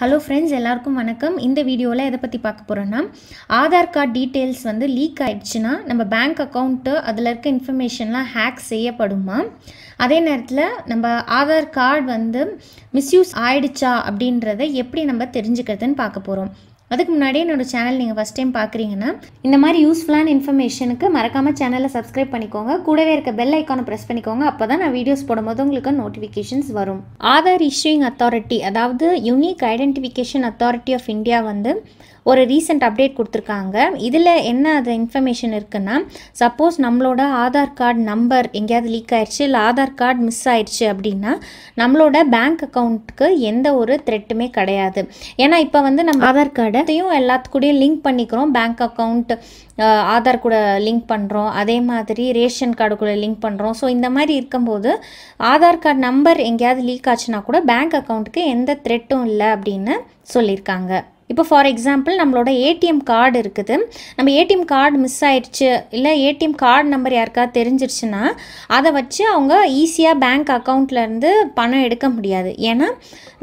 hello friends எல்லாருக்கும் வணக்கம் இந்த வீடியோவில் எதை பற்றி பார்க்க போகிறோன்னா ஆதார் கார்டு டீட்டெயில்ஸ் வந்து லீக் ஆகிடுச்சுன்னா நம்ம பேங்க் அக்கௌண்ட்டு அதில் இருக்க இன்ஃபர்மேஷன்லாம் ஹேக் செய்யப்படுமா அதே நேரத்தில் நம்ம ஆதார் கார்டு வந்து மிஸ்யூஸ் ஆயிடுச்சா அப்படின்றத எப்படி நம்ம தெரிஞ்சுக்கிறதுன்னு பார்க்க போகிறோம் அதுக்கு முன்னாடி என்னோடய சேனல் நீங்கள் ஃபஸ்ட் டைம் பார்க்குறீங்கன்னா இந்த மாதிரி யூஸ்ஃபுல்லான இன்ஃபர்மேஷனுக்கு மறக்காமல் சேனலை சப்ஸ்கிரைப் பண்ணிக்கோங்க கூடவே இருக்க பெல் ஐக்கானை ப்ரெஸ் பண்ணிக்கோங்க அப்போ தான் நான் வீடியோஸ் போடும்போது உங்களுக்கு நோட்டிஃபிகேஷன்ஸ் வரும் ஆதார் இஷ்யூங் அத்தாரிட்டி அதாவது unique identification authority of India வந்து ஒரு ரீசெண்ட் அப்டேட் கொடுத்துருக்காங்க இதில் என்ன அது இன்ஃபர்மேஷன் இருக்குன்னா சப்போஸ் நம்மளோட ஆதார் கார்டு நம்பர் எங்கேயாவது லீக் ஆயிடுச்சு இல்லை ஆதார் கார்டு மிஸ் ஆயிடுச்சு அப்படின்னா நம்மளோட பேங்க் அக்கௌண்ட்டுக்கு எந்த ஒரு த்ரெட்டுமே கிடையாது ஏன்னா இப்போ வந்து நம்ம ஆதார் கார்டு இதையும் எல்லாத்து கூடயும் லிங்க் பண்ணிக்கிறோம் பேங்க் அக்கௌண்ட் ஆதார் கூட லிங்க் பண்ணுறோம் அதே மாதிரி ரேஷன் கார்டு கூட லிங்க் பண்ணுறோம் ஸோ இந்த மாதிரி இருக்கும்போது ஆதார் கார்டு நம்பர் எங்கேயாவது லீக் ஆச்சுன்னா கூட பேங்க் அக்கௌண்ட்டுக்கு எந்த த்ரெட்டும் இல்லை அப்படின்னு சொல்லியிருக்காங்க இப்போ ஃபார் எக்ஸாம்பிள் நம்மளோட ஏடிஎம் கார்டு இருக்குது நம்ம ஏடிஎம் கார்டு மிஸ் ஆயிடுச்சு இல்லை ஏடிஎம் கார்டு நம்பர் யாருக்கா தெரிஞ்சிருச்சுன்னா அதை வச்சு அவங்க ஈஸியாக பேங்க் அக்கௌண்ட்லேருந்து பணம் எடுக்க முடியாது ஏன்னா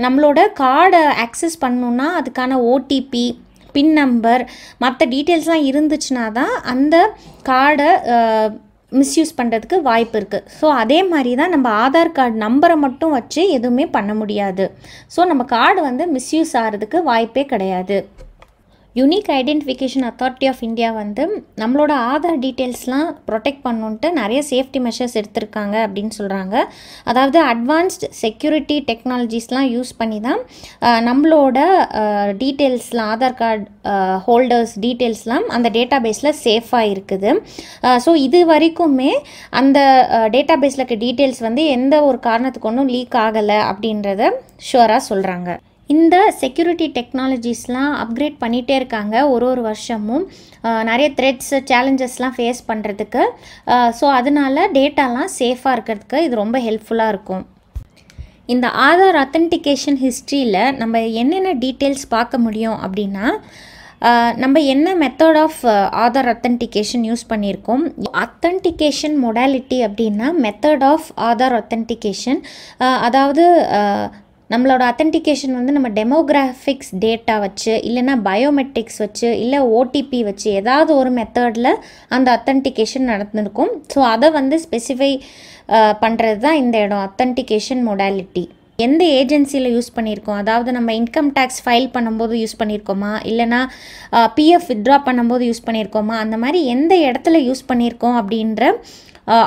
நம்மளோட கார்டை ஆக்சஸ் பண்ணணுன்னா அதுக்கான ஓடிபி பின் நம்பர் மற்ற டீட்டெயில்ஸ்லாம் இருந்துச்சுன்னா தான் அந்த கார்டை மிஸ்யூஸ் பண்ணுறதுக்கு வாய்ப்பு இருக்குது ஸோ அதே மாதிரி தான் நம்ம ஆதார் கார்டு நம்பரை மட்டும் வச்சு எதுவுமே பண்ண முடியாது ஸோ நம்ம கார்டு வந்து மிஸ்யூஸ் ஆகிறதுக்கு வாய்ப்பே கிடையாது unique identification authority of India வந்து நம்மளோட ஆதார் டீட்டெயில்ஸ்லாம் ப்ரொடெக்ட் பண்ணுன்ட்டு நிறைய சேஃப்டி மெஷர்ஸ் எடுத்திருக்காங்க அப்படின்னு சொல்கிறாங்க அதாவது அட்வான்ஸ்ட் செக்யூரிட்டி டெக்னாலஜிஸ்லாம் யூஸ் பண்ணி தான் நம்மளோட டீட்டெயில்ஸ்லாம் ஆதார் கார்டு ஹோல்டர்ஸ் டீட்டெயில்ஸ்லாம் அந்த டேட்டா பேஸில் சேஃபாக இருக்குது ஸோ இது வரைக்குமே அந்த டேட்டா பேஸில் இருக்க டீட்டெயில்ஸ் வந்து எந்த ஒரு காரணத்துக்கு ஒன்றும் லீக் ஆகலை அப்படின்றத ஷுவராக சொல்கிறாங்க இந்த செக்யூரிட்டி டெக்னாலஜிஸ்லாம் அப்கிரேட் பண்ணிகிட்டே இருக்காங்க ஒரு ஒரு வருஷமும் நிறைய த்ரெட்ஸ் சேலஞ்சஸ்லாம் ஃபேஸ் பண்ணுறதுக்கு ஸோ அதனால் டேட்டாலாம் சேஃபாக இருக்கிறதுக்கு இது ரொம்ப ஹெல்ப்ஃபுல்லாக இருக்கும் இந்த ஆதார் அத்தன்டிகேஷன் ஹிஸ்ட்ரியில் நம்ம என்னென்ன டீட்டெயில்ஸ் பார்க்க முடியும் அப்படின்னா நம்ம என்ன method of Aadhaar authentication use பண்ணியிருக்கோம் அத்தன்டிகேஷன் மொடாலிட்டி அப்படின்னா மெத்தட் ஆஃப் ஆதார் அத்தன்டிகேஷன் அதாவது நம்மளோட அத்தென்டிகேஷன் வந்து நம்ம டெமோகிராஃபிக்ஸ் டேட்டா வச்சு இல்லைன்னா பயோமெட்ரிக்ஸ் வச்சு இல்லை ஓடிபி வச்சு ஏதாவது ஒரு மெத்தடில் அந்த அத்தன்டிகேஷன் நடந்திருக்கும் ஸோ அதை வந்து ஸ்பெசிஃபை பண்ணுறது தான் இந்த இடம் அத்தன்டிகேஷன் மொடாலிட்டி எந்த ஏஜென்சியில் யூஸ் பண்ணியிருக்கோம் அதாவது நம்ம இன்கம் டேக்ஸ் ஃபைல் பண்ணும்போது யூஸ் பண்ணியிருக்கோமா இல்லைனா பிஎஃப் வித்ட்ரா பண்ணும்போது யூஸ் பண்ணியிருக்கோமா அந்த மாதிரி எந்த இடத்துல யூஸ் பண்ணியிருக்கோம் அப்படின்ற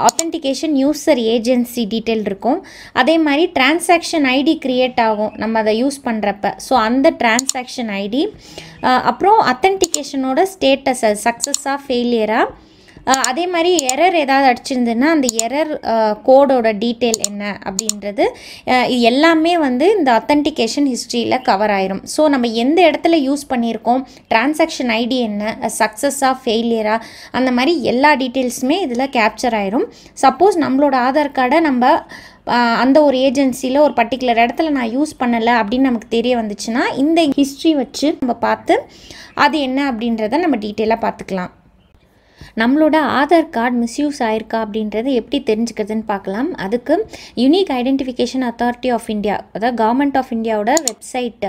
அத்தன்டிகேஷன் யூஸர் ஏஜென்சி டீட்டெயில் இருக்கும் அதே மாதிரி டிரான்சாக்ஷன் ஐடி க்ரியேட் ஆகும் நம்ம அதை யூஸ் பண்ணுறப்ப ஸோ அந்த டிரான்சாக்ஷன் ஐடி அப்புறம் அத்தன்டிகேஷனோட ஸ்டேட்டஸ் அது சக்ஸஸாக ஃபெயிலியராக அதே மாதிரி எரர் ஏதாவது அடிச்சிருந்ததுன்னா அந்த எரர் கோடோட டீட்டெயில் என்ன அப்படின்றது இது எல்லாமே வந்து இந்த அத்தன்டிகேஷன் ஹிஸ்ட்ரியில் கவர் ஆயிரும் ஸோ நம்ம எந்த இடத்துல யூஸ் பண்ணியிருக்கோம் டிரான்சாக்ஷன் ஐடி என்ன சக்ஸஸாக ஃபெயிலியராக அந்த மாதிரி எல்லா டீட்டெயில்ஸுமே இதில் கேப்சர் ஆயிரும் சப்போஸ் நம்மளோட ஆதார் கார்டை நம்ம அந்த ஒரு ஏஜென்சியில் ஒரு பர்டிகுலர் இடத்துல நான் யூஸ் பண்ணலை அப்படின்னு நமக்கு தெரிய வந்துச்சுன்னா இந்த ஹிஸ்ட்ரி வச்சு நம்ம பார்த்து அது என்ன அப்படின்றத நம்ம டீட்டெயிலாக பார்த்துக்கலாம் நம்மளோட ஆதார் கார்டு மிஸ்யூஸ் ஆயிருக்கா அப்படின்றத எப்படி தெரிஞ்சுக்கிறதுன்னு பார்க்கலாம் அதுக்கு unique identification authority of India அதாவது கவர்மெண்ட் ஆஃப் இந்தியாவோட website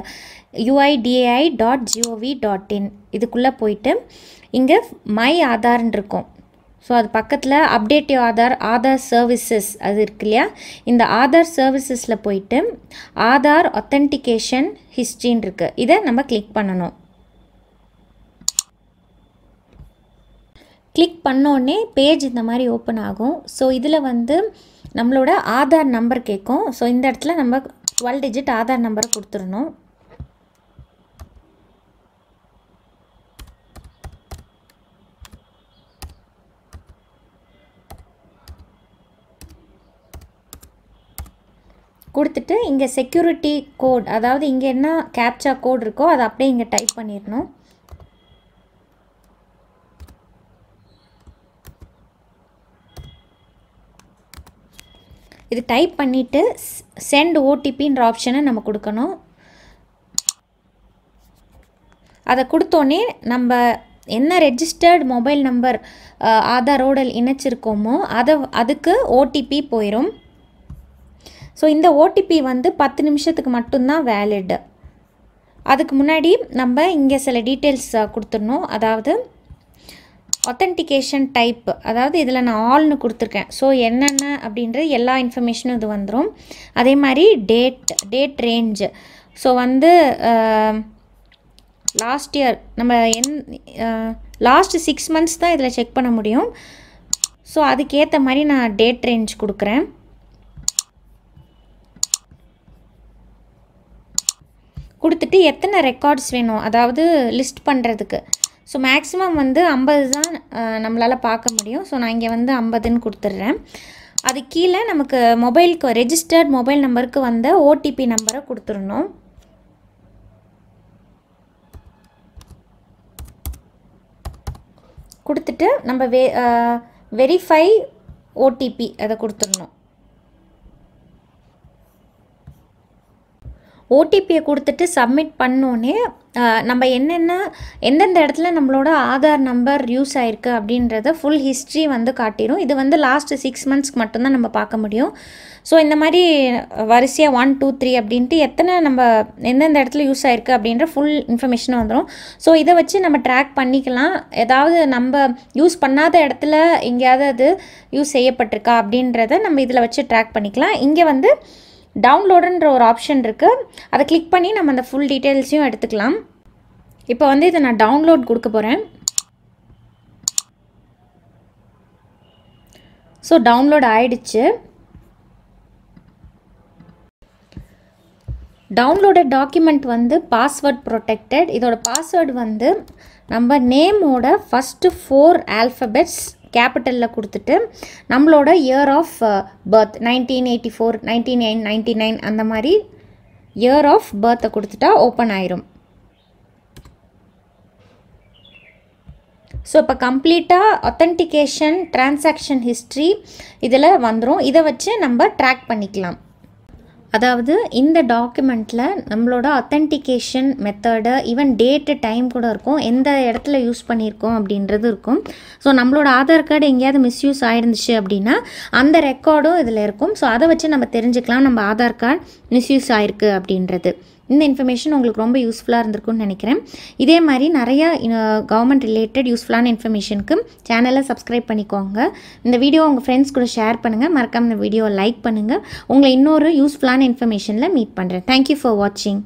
UIDAI dot GOV dot in இதுக்குள்ளே போயிட்டு இங்கே மை ஆதார்ன்னு இருக்கும் ஸோ அது பக்கத்தில் அப்டேட் ஆதார் ஆதார் சர்வீசஸ் அது இருக்கு இல்லையா இந்த ஆதார் சர்வீசஸில் போயிட்டு ஆதார் ஒத்தன்டிகேஷன் ஹிஸ்ட்ரின்னு இருக்குது இதை நம்ம கிளிக் பண்ணணும் கிளிக் பண்ணோடனே பேஜ் இந்த மாதிரி ஓப்பன் ஆகும் ஸோ இதில் வந்து நம்மளோட ஆதார் நம்பர் கேட்கும் ஸோ இந்த இடத்துல நம்ம டுவெல் டிஜிட் ஆதார் நம்பரை கொடுத்துடணும் கொடுத்துட்டு இங்கே செக்யூரிட்டி கோட் அதாவது இங்கே என்ன கேப்சா கோட் இருக்கோ அதை அப்படியே இங்கே டைப் பண்ணிடணும் இது டைப் பண்ணிவிட்டு சென்ட் ஓடிபின்ற ஆப்ஷனை நம்ம கொடுக்கணும் அதை கொடுத்தோன்னே நம்ம என்ன ரெஜிஸ்டர்ட் மொபைல் நம்பர் ஆதாரோட இணைச்சிருக்கோமோ அதை அதுக்கு ஓடிபி போயிடும் ஸோ இந்த ஓடிபி வந்து பத்து நிமிஷத்துக்கு மட்டும்தான் வேலிடு அதுக்கு முன்னாடி நம்ம இங்கே சில டீட்டெயில்ஸ் கொடுத்துடணும் அதாவது ஒத்தன்டிகேஷன் டைப் அதாவது இதில் நான் ஆல்னு கொடுத்துருக்கேன் ஸோ என்னென்ன அப்படின்றது எல்லா இன்ஃபர்மேஷனும் இது வந்துடும் அதே மாதிரி டேட் டேட் ரேஞ்சு ஸோ வந்து லாஸ்ட் இயர் நம்ம என் லாஸ்ட் சிக்ஸ் மந்த்ஸ் தான் இதில் செக் பண்ண முடியும் ஸோ அதுக்கேற்ற மாதிரி நான் டேட் ரேஞ்ச் கொடுக்குறேன் கொடுத்துட்டு எத்தனை ரெக்கார்ட்ஸ் வேணும் அதாவது லிஸ்ட் பண்ணுறதுக்கு ஸோ மேக்ஸிமம் வந்து ஐம்பது தான் நம்மளால் பார்க்க முடியும் ஸோ நான் இங்கே வந்து ஐம்பதுன்னு கொடுத்துட்றேன் அது கீழே நமக்கு மொபைலுக்கு ரெஜிஸ்டர்ட் மொபைல் நம்பருக்கு வந்த ஓடிபி நம்பரை கொடுத்துடணும் கொடுத்துட்டு நம்ம வெ வெரிஃபை ஓடிபி அதை கொடுத்துடணும் ஓடிபியை கொடுத்துட்டு சப்மிட் பண்ணோன்னே நம்ம என்னென்ன எந்தெந்த இடத்துல நம்மளோட ஆதார் நம்பர் யூஸ் ஆயிருக்கு அப்படின்றத ஃபுல் ஹிஸ்ட்ரி வந்து காட்டிடும் இது வந்து லாஸ்ட்டு சிக்ஸ் மந்த்ஸ்க்கு மட்டும்தான் நம்ம பார்க்க முடியும் ஸோ இந்த மாதிரி வரிசையாக ஒன் டூ த்ரீ அப்படின்ட்டு எத்தனை நம்ம எந்தெந்த இடத்துல யூஸ் ஆயிருக்கு அப்படின்ற ஃபுல் இன்ஃபர்மேஷன் வந்துடும் ஸோ இதை வச்சு நம்ம ட்ராக் பண்ணிக்கலாம் ஏதாவது நம்ம யூஸ் பண்ணாத இடத்துல எங்கேயாவது அது யூஸ் செய்யப்பட்டிருக்கா அப்படின்றத நம்ம இதில் வச்சு ட்ராக் பண்ணிக்கலாம் இங்கே வந்து டவுன்லோடுன்ற ஒரு ஆப்ஷன் இருக்குது அதை கிளிக் பண்ணி நம்ம அந்த ஃபுல் டீட்டெயில்ஸையும் எடுத்துக்கலாம் இப்போ வந்து இதை நான் டவுன்லோட் கொடுக்க போகிறேன் ஸோ டவுன்லோட் ஆயிடுச்சு டவுன்லோட டாக்குமெண்ட் வந்து பாஸ்வேர்ட் ப்ரொடெக்டட் இதோட பாஸ்வேர்டு வந்து நம்ம நேமோட ஃபஸ்ட்டு ஃபோர் ஆல்ஃபபெட்ஸ் கேபிட்டலில் கொடுத்துட்டு நம்மளோட year of birth nineteen eighty four nineteen nine ninety nine அந்த மாதிரி இயர் ஆஃப் பர்த்தை கொடுத்துட்டா ஓப்பன் ஆயிரும் ஸோ இப்போ கம்ப்ளீட்டாக ஒத்தன்டிகேஷன் ட்ரான்சாக்ஷன் ஹிஸ்ட்ரி இதில் வந்துடும் இதை வச்சு நம்ம ட்ராக் பண்ணிக்கலாம் அதாவது இந்த டாக்குமெண்ட்டில் நம்மளோட authentication method even date time கூட இருக்கும் எந்த இடத்துல யூஸ் பண்ணியிருக்கோம் அப்படின்றது இருக்கும் ஸோ நம்மளோட ஆதார் கார்டு எங்கேயாவது மிஸ்யூஸ் ஆகிருந்துச்சு அப்படின்னா அந்த ரெக்கார்டும் இதில் இருக்கும் ஸோ அதை வச்சு நம்ம தெரிஞ்சுக்கலாம் நம்ம ஆதார் கார்டு மிஸ்யூஸ் ஆயிருக்கு அப்படின்றது இந்த இன்ஃபர்மேஷன் உங்களுக்கு ரொம்ப யூஸ்ஃபுல்லாக இருந்திருக்கும்னு நினைக்கிறேன் இதே மாதிரி நிறையா கவர்மெண்ட் ரிலேட்டட் யூஸ்ஃபுல்லான இன்ஃபர்மேஷனுக்கு சேனலை சப்ஸ்கிரைப் பண்ணிக்கோங்க இந்த வீடியோ உங்கள் ஃப்ரெண்ட்ஸ் கூட ஷேர் பண்ணுங்கள் மறக்காமல் இந்த வீடியோ லைக் பண்ணுங்கள் உங்களை இன்னொரு யூஸ்ஃபுல்லான இன்ஃபர்மேஷனில் மீட் பண்ணுறேன் தேங்க்யூ ஃபார் வாட்சிங்